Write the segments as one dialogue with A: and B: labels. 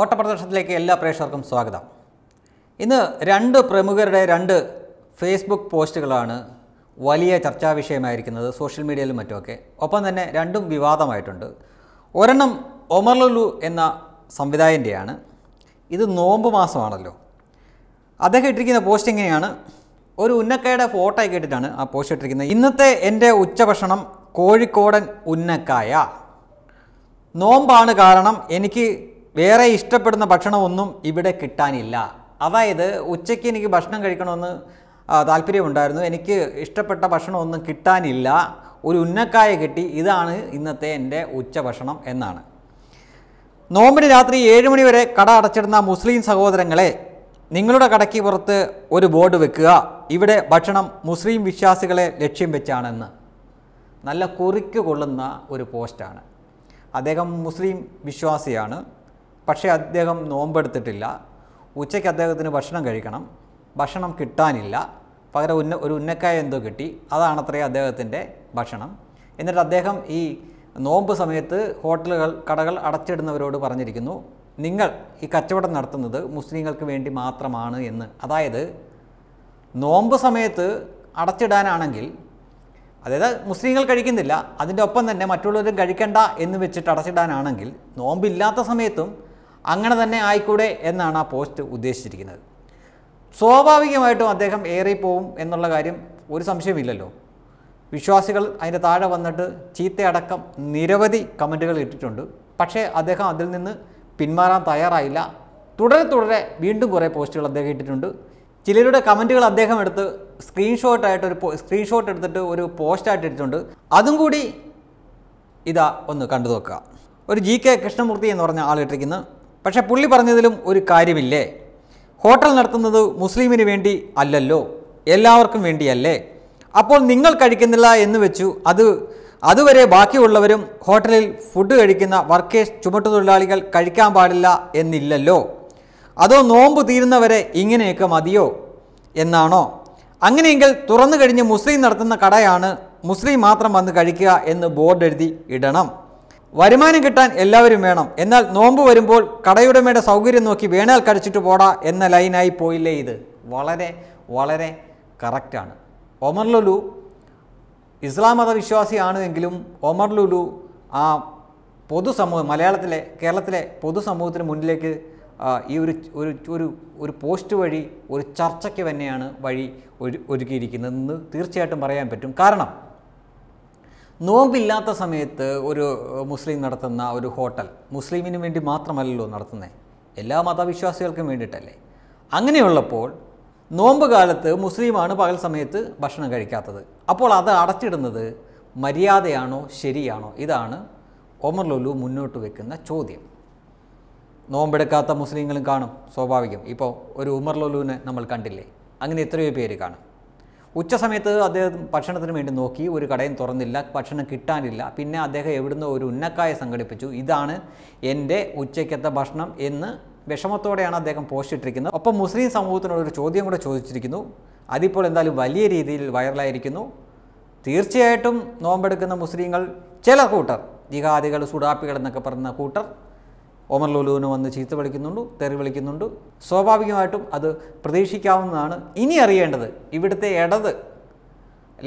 A: ഓട്ടപ്രദർശനത്തിലേക്ക് എല്ലാ പ്രേക്ഷകർക്കും സ്വാഗതം ഇന്ന് രണ്ട് പ്രമുഖരുടെ രണ്ട് ഫേസ്ബുക്ക് പോസ്റ്റുകളാണ് വലിയ ചർച്ചാ വിഷയമായിരിക്കുന്നത് സോഷ്യൽ മീഡിയയിലും മറ്റുമൊക്കെ ഒപ്പം തന്നെ രണ്ടും വിവാദമായിട്ടുണ്ട് ഒരെണ്ണം ഒമർലുലു എന്ന സംവിധായകൻ്റെയാണ് ഇത് നോമ്പ് മാസമാണല്ലോ അദ്ദേഹം ഇട്ടിരിക്കുന്ന പോസ്റ്റ് എങ്ങനെയാണ് ഒരു ഉന്നക്കായുടെ ഫോട്ടോ കേട്ടിട്ടാണ് ആ പോസ്റ്റ് ഇട്ടിരിക്കുന്നത് ഇന്നത്തെ എൻ്റെ ഉച്ചഭക്ഷണം കോഴിക്കോടൻ ഉന്നക്കായ നോമ്പാണ് കാരണം എനിക്ക് വേറെ ഇഷ്ടപ്പെടുന്ന ഭക്ഷണമൊന്നും ഇവിടെ കിട്ടാനില്ല അതായത് ഉച്ചയ്ക്ക് എനിക്ക് ഭക്ഷണം കഴിക്കണമെന്ന് താല്പര്യമുണ്ടായിരുന്നു എനിക്ക് ഇഷ്ടപ്പെട്ട ഭക്ഷണമൊന്നും കിട്ടാനില്ല ഒരു ഉന്നക്കായ കിട്ടി ഇതാണ് ഇന്നത്തെ എൻ്റെ ഉച്ചഭക്ഷണം എന്നാണ് നോമ്പിന് രാത്രി ഏഴ് മണി വരെ കട അടച്ചിടുന്ന മുസ്ലിം സഹോദരങ്ങളെ നിങ്ങളുടെ കടയ്ക്ക് പുറത്ത് ഒരു ബോർഡ് വെക്കുക ഇവിടെ ഭക്ഷണം മുസ്ലിം വിശ്വാസികളെ ലക്ഷ്യം വെച്ചാണെന്ന് നല്ല കുറിക്ക് കൊള്ളുന്ന ഒരു പോസ്റ്റാണ് അദ്ദേഹം മുസ്ലിം വിശ്വാസിയാണ് പക്ഷേ അദ്ദേഹം നോമ്പെടുത്തിട്ടില്ല ഉച്ചയ്ക്ക് അദ്ദേഹത്തിന് ഭക്ഷണം കഴിക്കണം ഭക്ഷണം കിട്ടാനില്ല പകരം ഉന്ന ഒരു ഉന്നക്കായ എന്തോ കിട്ടി അതാണത്രേ അദ്ദേഹത്തിൻ്റെ ഭക്ഷണം എന്നിട്ട് അദ്ദേഹം ഈ നോമ്പ് സമയത്ത് ഹോട്ടലുകൾ കടകൾ അടച്ചിടുന്നവരോട് പറഞ്ഞിരിക്കുന്നു നിങ്ങൾ ഈ കച്ചവടം നടത്തുന്നത് മുസ്ലിങ്ങൾക്ക് വേണ്ടി മാത്രമാണ് എന്ന് അതായത് നോമ്പ് സമയത്ത് അടച്ചിടാനാണെങ്കിൽ അതായത് മുസ്ലിങ്ങൾ കഴിക്കുന്നില്ല അതിൻ്റെ ഒപ്പം തന്നെ മറ്റുള്ളവരും കഴിക്കണ്ട എന്ന് വെച്ചിട്ട് അടച്ചിടാനാണെങ്കിൽ നോമ്പില്ലാത്ത സമയത്തും അങ്ങനെ തന്നെ ആയിക്കൂടെ എന്നാണ് ആ പോസ്റ്റ് ഉദ്ദേശിച്ചിരിക്കുന്നത് സ്വാഭാവികമായിട്ടും അദ്ദേഹം ഏറിപ്പോവും എന്നുള്ള കാര്യം ഒരു സംശയമില്ലല്ലോ വിശ്വാസികൾ അതിൻ്റെ താഴെ വന്നിട്ട് ചീത്തയടക്കം നിരവധി കമൻറ്റുകൾ ഇട്ടിട്ടുണ്ട് പക്ഷേ അദ്ദേഹം അതിൽ നിന്ന് പിന്മാറാൻ തയ്യാറായില്ല തുടരെ തുടരെ വീണ്ടും കുറേ പോസ്റ്റുകൾ അദ്ദേഹം ഇട്ടിട്ടുണ്ട് ചിലരുടെ കമൻറ്റുകൾ അദ്ദേഹം എടുത്ത് സ്ക്രീൻഷോട്ടായിട്ട് ഒരു സ്ക്രീൻഷോട്ട് എടുത്തിട്ട് ഒരു പോസ്റ്റായിട്ട് ഇട്ടിട്ടുണ്ട് അതും കൂടി ഇതാ ഒന്ന് കണ്ടു നോക്കുക ഒരു ജി കെ കൃഷ്ണമൂർത്തി എന്ന് പറഞ്ഞ ആളിട്ടിരിക്കുന്ന പക്ഷെ പുള്ളി പറഞ്ഞതിലും ഒരു കാര്യമില്ലേ ഹോട്ടൽ നടത്തുന്നത് മുസ്ലിമിന് വേണ്ടി അല്ലല്ലോ എല്ലാവർക്കും വേണ്ടിയല്ലേ അപ്പോൾ നിങ്ങൾ കഴിക്കുന്നില്ല എന്ന് വെച്ചു അത് അതുവരെ ബാക്കിയുള്ളവരും ഹോട്ടലിൽ ഫുഡ് കഴിക്കുന്ന വർക്കേഴ്സ് ചുമട്ടുതൊഴിലാളികൾ കഴിക്കാൻ പാടില്ല എന്നില്ലല്ലോ അതോ നോമ്പ് തീരുന്നവരെ ഇങ്ങനെയൊക്കെ മതിയോ എന്നാണോ അങ്ങനെയെങ്കിൽ തുറന്നു കഴിഞ്ഞ് മുസ്ലിം നടത്തുന്ന കടയാണ് മുസ്ലിം മാത്രം വന്ന് കഴിക്കുക എന്ന് ബോർഡ് എഴുതി ഇടണം വരുമാനം കിട്ടാൻ എല്ലാവരും വേണം എന്നാൽ നോമ്പ് വരുമ്പോൾ കടയുടമയുടെ സൗകര്യം നോക്കി വേണാൽ കടിച്ചിട്ട് പോടാ എന്ന ലൈനായി പോയില്ലേ ഇത് വളരെ വളരെ കറക്റ്റാണ് ഒമർ ലുലു ഇസ്ലാം മത എങ്കിലും ഒമർ ലുലു ആ പൊതുസമൂഹം മലയാളത്തിലെ കേരളത്തിലെ പൊതുസമൂഹത്തിന് മുന്നിലേക്ക് ഈ ഒരു ഒരു ഒരു ഒരു പോസ്റ്റ് വഴി ഒരു ചർച്ചയ്ക്ക് തന്നെയാണ് വഴി ഒരു ഒരുക്കിയിരിക്കുന്നതെന്ന് തീർച്ചയായിട്ടും പറയാൻ പറ്റും കാരണം നോമ്പില്ലാത്ത സമയത്ത് ഒരു മുസ്ലിം നടത്തുന്ന ഒരു ഹോട്ടൽ മുസ്ലിമിന് വേണ്ടി മാത്രമല്ലല്ലോ നടത്തുന്നത് എല്ലാ മതവിശ്വാസികൾക്കും വേണ്ടിയിട്ടല്ലേ അങ്ങനെയുള്ളപ്പോൾ നോമ്പ് കാലത്ത് മുസ്ലിമാണ് പകൽ സമയത്ത് ഭക്ഷണം കഴിക്കാത്തത് അപ്പോൾ അത് അടച്ചിടുന്നത് മര്യാദയാണോ ശരിയാണോ ഇതാണ് ഒമർ ലുലു മുന്നോട്ട് വെക്കുന്ന ചോദ്യം നോമ്പെടുക്കാത്ത മുസ്ലിങ്ങളും കാണും സ്വാഭാവികം ഇപ്പോൾ ഒരു ഉമർ ലുലുവിനെ നമ്മൾ കണ്ടില്ലേ അങ്ങനെ എത്രയോ പേര് കാണും ഉച്ച സമയത്ത് അദ്ദേഹം ഭക്ഷണത്തിന് വേണ്ടി നോക്കി ഒരു കടയും തുറന്നില്ല ഭക്ഷണം കിട്ടാനില്ല പിന്നെ അദ്ദേഹം എവിടുന്ന് ഒരു ഉന്നക്കായ സംഘടിപ്പിച്ചു ഇതാണ് എൻ്റെ ഉച്ചയ്ക്കത്തെ ഭക്ഷണം എന്ന് വിഷമത്തോടെയാണ് അദ്ദേഹം പോസ്റ്റ് ഇട്ടിരിക്കുന്നത് ഒപ്പം മുസ്ലിം സമൂഹത്തിനോട് ഒരു ചോദ്യം കൂടെ ചോദിച്ചിരിക്കുന്നു അതിപ്പോൾ എന്തായാലും വലിയ രീതിയിൽ വൈറലായിരിക്കുന്നു തീർച്ചയായിട്ടും നോമ്പെടുക്കുന്ന മുസ്ലിങ്ങൾ ചില കൂട്ടർ ജിഹാദികൾ സുഡാപ്പികൾ എന്നൊക്കെ പറയുന്ന കൂട്ടർ ഓമർ ലുലുവിന് വന്ന് ചീത്ത പഠിക്കുന്നുണ്ട് തെറി വിളിക്കുന്നുണ്ട് സ്വാഭാവികമായിട്ടും അത് പ്രതീക്ഷിക്കാവുന്നതാണ് ഇനി അറിയേണ്ടത് ഇവിടുത്തെ ഇടത്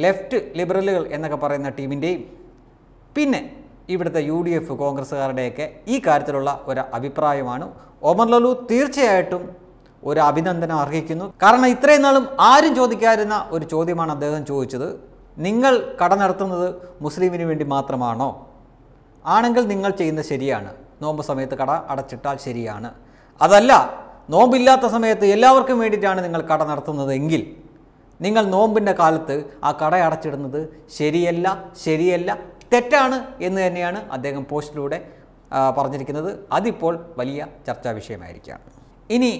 A: ലെഫ്റ്റ് ലിബറലുകൾ എന്നൊക്കെ പറയുന്ന ടീമിൻ്റെയും പിന്നെ ഇവിടുത്തെ യു ഡി എഫ് കോൺഗ്രസ്സുകാരുടെയൊക്കെ ഈ കാര്യത്തിലുള്ള ഒരു അഭിപ്രായമാണ് ഓമർ ലലു തീർച്ചയായിട്ടും ഒരു അഭിനന്ദനം അർഹിക്കുന്നു കാരണം ഇത്രയും നാളും ആരും ചോദിക്കാതിരുന്ന ഒരു ചോദ്യമാണ് അദ്ദേഹം ചോദിച്ചത് നിങ്ങൾ കട നടത്തുന്നത് മുസ്ലിമിന് വേണ്ടി മാത്രമാണോ ആണെങ്കിൽ നിങ്ങൾ ചെയ്യുന്നത് ശരിയാണ് നോമ്പ് സമയത്ത് കട അടച്ചിട്ടാൽ ശരിയാണ് അതല്ല നോമ്പില്ലാത്ത സമയത്ത് എല്ലാവർക്കും വേണ്ടിയിട്ടാണ് നിങ്ങൾ കട നടത്തുന്നതെങ്കിൽ നിങ്ങൾ നോമ്പിൻ്റെ കാലത്ത് ആ കട അടച്ചിടുന്നത് ശരിയല്ല ശരിയല്ല തെറ്റാണ് എന്ന് തന്നെയാണ് അദ്ദേഹം പോസ്റ്റിലൂടെ പറഞ്ഞിരിക്കുന്നത് അതിപ്പോൾ വലിയ ചർച്ചാ വിഷയമായിരിക്കുകയാണ് ഇനി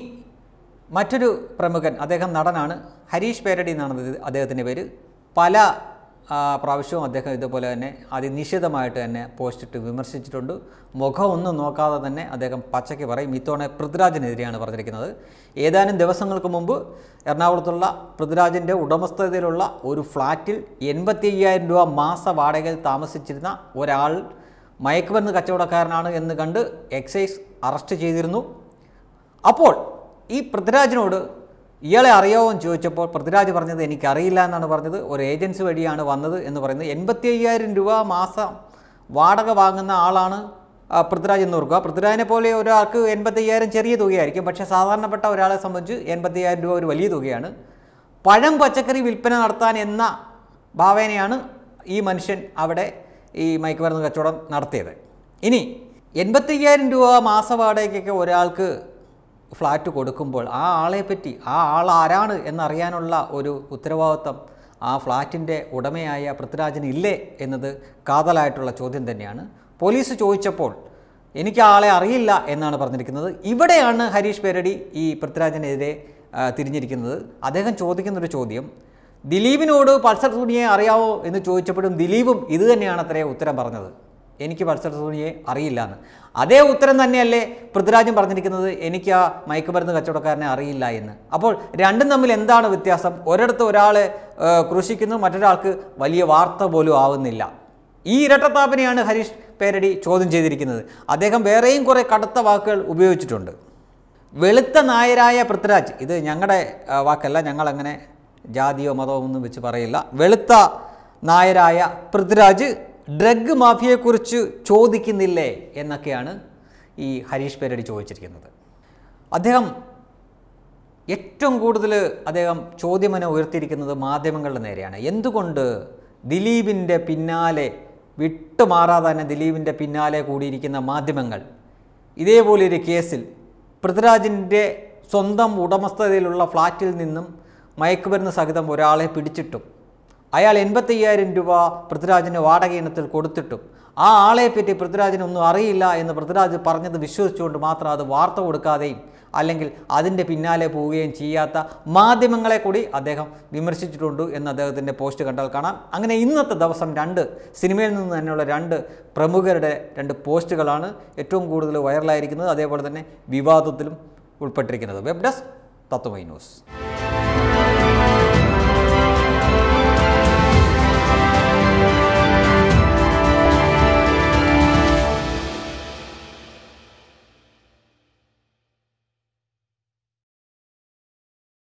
A: മറ്റൊരു പ്രമുഖൻ അദ്ദേഹം നടനാണ് ഹരീഷ് പേരടി എന്നാണ് അദ്ദേഹത്തിൻ്റെ പേര് പല പ്രാവശ്യവും അദ്ദേഹം ഇതുപോലെ തന്നെ അതിനിശിതമായിട്ട് തന്നെ പോസ്റ്റിട്ട് വിമർശിച്ചിട്ടുണ്ട് മുഖം ഒന്നും നോക്കാതെ തന്നെ അദ്ദേഹം പച്ചയ്ക്ക് പറയും ഇത്തവണ പൃഥ്വിരാജിനെതിരെയാണ് പറഞ്ഞിരിക്കുന്നത് ഏതാനും ദിവസങ്ങൾക്ക് മുമ്പ് എറണാകുളത്തുള്ള പൃഥ്വിരാജിൻ്റെ ഉടമസ്ഥതയിലുള്ള ഒരു ഫ്ളാറ്റിൽ എൺപത്തി അയ്യായിരം രൂപ മാസ വാടകയിൽ താമസിച്ചിരുന്ന ഒരാൾ മയക്കുമരുന്ന് കച്ചവടക്കാരനാണ് എന്ന് കണ്ട് എക്സൈസ് അറസ്റ്റ് ചെയ്തിരുന്നു അപ്പോൾ ഈ പൃഥ്വിരാജിനോട് ഇയാളെ അറിയാവോ എന്ന് ചോദിച്ചപ്പോൾ പൃഥ്വിരാജ് പറഞ്ഞത് എനിക്കറിയില്ല എന്നാണ് പറഞ്ഞത് ഒരു ഏജൻസി വഴിയാണ് വന്നത് എന്ന് പറയുന്നത് എൺപത്തി അയ്യായിരം രൂപ മാസം വാടക വാങ്ങുന്ന ആളാണ് പൃഥ്വിരാജ് എന്ന് ഓർക്കുക പൃഥ്വിരാജിനെ പോലെ ഒരാൾക്ക് അയ്യായിരം ചെറിയ തുകയായിരിക്കും പക്ഷേ സാധാരണപ്പെട്ട ഒരാളെ സംബന്ധിച്ച് അയ്യായിരം രൂപ ഒരു വലിയ തുകയാണ് പഴം പച്ചക്കറി വിൽപ്പന നടത്താൻ എന്ന ഭാവേനയാണ് ഈ മനുഷ്യൻ അവിടെ ഈ മയക്കുമരുന്ന് കച്ചവടം നടത്തിയത് ഇനി അയ്യായിരം രൂപ മാസവാടകയ്ക്കൊക്കെ ഒരാൾക്ക് ഫ്ലാറ്റ് കൊടുക്കുമ്പോൾ ആ ആളെപ്പറ്റി ആ ആൾ ആരാണ് എന്നറിയാനുള്ള ഒരു ഉത്തരവാദിത്വം ആ ഫ്ലാറ്റിൻ്റെ ഉടമയായ പൃഥ്വിരാജന് ഇല്ലേ എന്നത് കാതലായിട്ടുള്ള ചോദ്യം തന്നെയാണ് പോലീസ് ചോദിച്ചപ്പോൾ എനിക്ക് ആളെ അറിയില്ല എന്നാണ് പറഞ്ഞിരിക്കുന്നത് ഇവിടെയാണ് ഹരീഷ് പേരടി ഈ പൃഥ്വിരാജിനെതിരെ തിരിഞ്ഞിരിക്കുന്നത് അദ്ദേഹം ചോദിക്കുന്നൊരു ചോദ്യം ദിലീപിനോട് പൾസർ തുണിയെ അറിയാവോ എന്ന് ചോദിച്ചപ്പോഴും ദിലീപും ഇത് തന്നെയാണ് അത്രേ ഉത്തരം പറഞ്ഞത് എനിക്ക് പൾസർസോണിയെ അറിയില്ല എന്ന് അതേ ഉത്തരം തന്നെയല്ലേ പൃഥ്വിരാജും പറഞ്ഞിരിക്കുന്നത് എനിക്ക് ആ മയക്കുമരുന്ന് കച്ചവടക്കാരനെ അറിയില്ല എന്ന് അപ്പോൾ രണ്ടും തമ്മിൽ എന്താണ് വ്യത്യാസം ഒരിടത്ത് ഒരാൾ ക്രൂശിക്കുന്നു മറ്റൊരാൾക്ക് വലിയ വാർത്ത പോലും ആവുന്നില്ല ഈ ഇരട്ടത്താപ്പിനെയാണ് ഹരീഷ് പേരടി ചോദ്യം ചെയ്തിരിക്കുന്നത് അദ്ദേഹം വേറെയും കുറേ കടുത്ത വാക്കുകൾ ഉപയോഗിച്ചിട്ടുണ്ട് വെളുത്ത നായരായ പൃഥ്വിരാജ് ഇത് ഞങ്ങളുടെ വാക്കല്ല ഞങ്ങളങ്ങനെ ജാതിയോ മതമോ ഒന്നും വെച്ച് പറയില്ല വെളുത്ത നായരായ പൃഥ്വിരാജ് ഡ്രഗ് മാഫിയയെക്കുറിച്ച് ചോദിക്കുന്നില്ലേ എന്നൊക്കെയാണ് ഈ ഹരീഷ് പേരടി ചോദിച്ചിരിക്കുന്നത് അദ്ദേഹം ഏറ്റവും കൂടുതൽ അദ്ദേഹം ചോദ്യമന ഉയർത്തിയിരിക്കുന്നത് മാധ്യമങ്ങളുടെ നേരെയാണ് എന്തുകൊണ്ട് ദിലീപിൻ്റെ പിന്നാലെ വിട്ടുമാറാതെ തന്നെ ദിലീപിൻ്റെ പിന്നാലെ കൂടിയിരിക്കുന്ന മാധ്യമങ്ങൾ ഇതേപോലൊരു കേസിൽ പൃഥ്വിരാജിൻ്റെ സ്വന്തം ഉടമസ്ഥതയിലുള്ള ഫ്ലാറ്റിൽ നിന്നും മയക്കുമരുന്ന് സഹിതം ഒരാളെ പിടിച്ചിട്ടും അയാൾ എൺപത്തയ്യായിരം രൂപ പൃഥ്വിരാജിന് വാടക ഇനത്തിൽ കൊടുത്തിട്ടും ആ ആളെപ്പറ്റി പൃഥ്വിരാജിന് ഒന്നും അറിയില്ല എന്ന് പൃഥ്വിരാജ് പറഞ്ഞത് വിശ്വസിച്ചുകൊണ്ട് മാത്രം അത് വാർത്ത കൊടുക്കാതെയും അല്ലെങ്കിൽ അതിൻ്റെ പിന്നാലെ പോവുകയും ചെയ്യാത്ത മാധ്യമങ്ങളെ കൂടി അദ്ദേഹം വിമർശിച്ചിട്ടുണ്ട് എന്ന് അദ്ദേഹത്തിൻ്റെ പോസ്റ്റ് കണ്ടാൽ കാണാം അങ്ങനെ ഇന്നത്തെ ദിവസം രണ്ട് സിനിമയിൽ നിന്ന് തന്നെയുള്ള രണ്ട് പ്രമുഖരുടെ രണ്ട് പോസ്റ്റുകളാണ് ഏറ്റവും കൂടുതൽ വൈറലായിരിക്കുന്നത് അതേപോലെ തന്നെ വിവാദത്തിലും ഉൾപ്പെട്ടിരിക്കുന്നത് വെബ് ഡെസ്ക് തത്വമൈ ന്യൂസ്